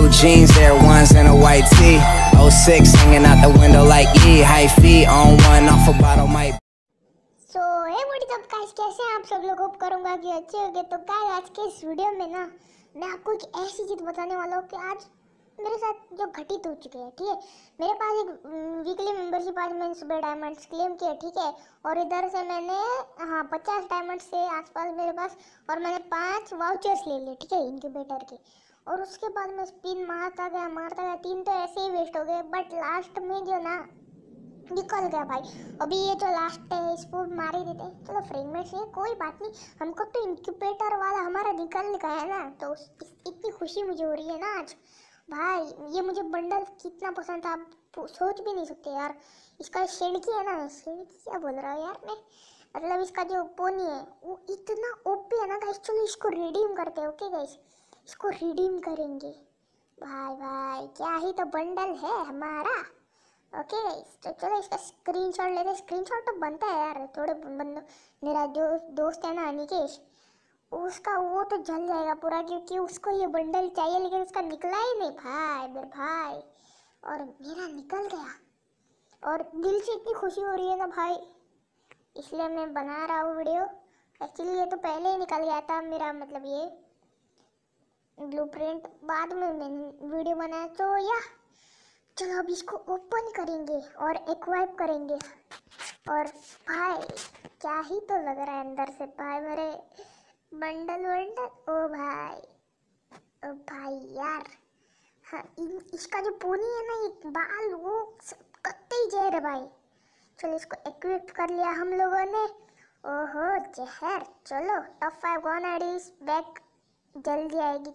blue jeans, there ones in a white tee. 06 hanging out the window like E. High feet on one, off a bottle might. So, hey, what is up, guys? कैसे हैं आप सब लोग? Hope करूँगा कि अच्छे होंगे तो गाइस आज के इस वीडियो में ना मैं आपको एक ऐसी चीज़ बताने वाला हूँ कि आज मेरे साथ जो घटित हो चुके हैं ठीक है थीके? मेरे पास एक वीकली मेंबरशिप आज मैंने सुबह डायमंड्स क्लेम किया ठीक है और इधर से मैंने हाँ पचास डायमंड्स के आसपास मेरे पास और मैंने पांच वाउचर्स ले लिए ठीक है इनक्यूबेटर के और उसके बाद मैं स्पिन मारता गया मारता गया तीन तो ऐसे ही वेस्ट हो गए बट लास्ट में जो ना निकल गया भाई अभी ये जो लास्ट है इसको मार ही देते हैं चलो फ्रेगमेंट्स ये कोई बात नहीं हमको तो इंक्यूबेटर वाला हमारा निकल गया है ना तो इतनी खुशी मुझे हो रही है ना आज भाई ये मुझे बंडल कितना पसंद था आप सोच भी नहीं सकते यार इसका शेडकी है ना शेडकी क्या बोल रहा हूँ यार मैं मतलब इसका जो पोनी है वो इतना ओपी है ना गाइस चलो इसको रिडीम करते हैं ओके गाइस उसको रिडीम करेंगे भाई भाई क्या ही तो बंडल है हमारा ओके तो चलो इसका स्क्रीनशॉट लेते हैं स्क्रीनशॉट तो बनता है यार थोड़े बंदो मेरा जो दोस्त है ना अनिकेश उसका वो तो जल जाएगा पूरा क्योंकि उसको ये बंडल चाहिए लेकिन उसका निकला ही नहीं भाई मेरे भाई और मेरा निकल गया और दिल से इतनी खुशी हो रही है ना भाई इसलिए मैं बना रहा हूँ वीडियो एक्चुअली ये तो पहले ही निकल गया था मेरा मतलब ये ब्लूप्रिंट बाद में वीडियो बनाया तो या चलो अब इसको ओपन करेंगे और एक करेंगे और भाई क्या ही तो लग रहा है अंदर से भाई मेरे बंडल वंडल ओ भाई ओ भाई यार हाँ इसका जो पोनी है ना ये बाल वो कत्ते ही जहर है भाई चलो इसको एक्विप कर लिया हम लोगों ने ओहो जहर चलो top five one ID back जल्दी आएगी